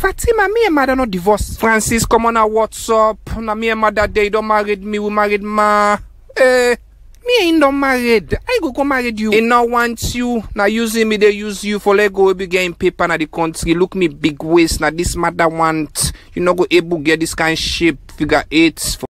fatima me and mother no divorce francis come on what's up? na me and mother they don't married me we married ma eh me ain't not married. I go go married you. He not want you. Now using me, they use you for Lego. We be getting paper na the country. Look me big waist. Now this mother want. You not go able get this kind of shape. Figure eight.